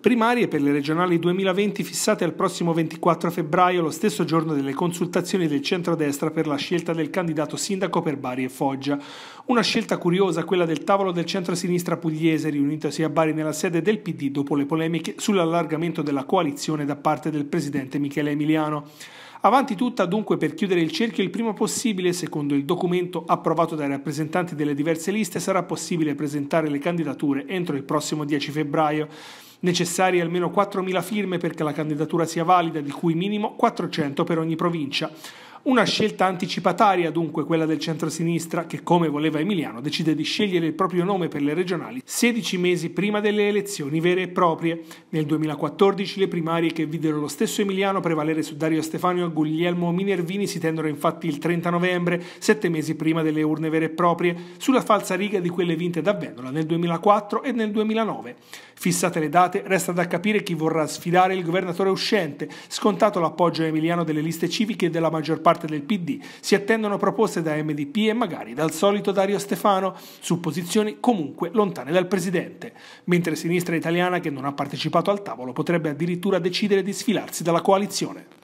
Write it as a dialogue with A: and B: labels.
A: primarie per le regionali 2020 fissate al prossimo 24 febbraio, lo stesso giorno delle consultazioni del centrodestra per la scelta del candidato sindaco per Bari e Foggia. Una scelta curiosa, quella del tavolo del centro-sinistra pugliese riunitosi a Bari nella sede del PD dopo le polemiche sull'allargamento della coalizione da parte del presidente Michele Emiliano. Avanti tutta dunque per chiudere il cerchio il prima possibile, secondo il documento approvato dai rappresentanti delle diverse liste, sarà possibile presentare le candidature entro il prossimo 10 febbraio necessarie almeno 4.000 firme perché la candidatura sia valida, di cui minimo 400 per ogni provincia. Una scelta anticipataria dunque quella del centro-sinistra che, come voleva Emiliano, decide di scegliere il proprio nome per le regionali 16 mesi prima delle elezioni vere e proprie. Nel 2014 le primarie che videro lo stesso Emiliano prevalere su Dario Stefanio e Guglielmo Minervini si tendono infatti il 30 novembre, sette mesi prima delle urne vere e proprie, sulla falsa riga di quelle vinte da Vendola nel 2004 e nel 2009. Fissate le date, resta da capire chi vorrà sfidare il governatore uscente, scontato l'appoggio a emiliano delle liste civiche e della maggior parte parte del PD. Si attendono proposte da MDP e magari dal solito Dario Stefano su posizioni comunque lontane dal Presidente, mentre sinistra italiana che non ha partecipato al tavolo potrebbe addirittura decidere di sfilarsi dalla coalizione.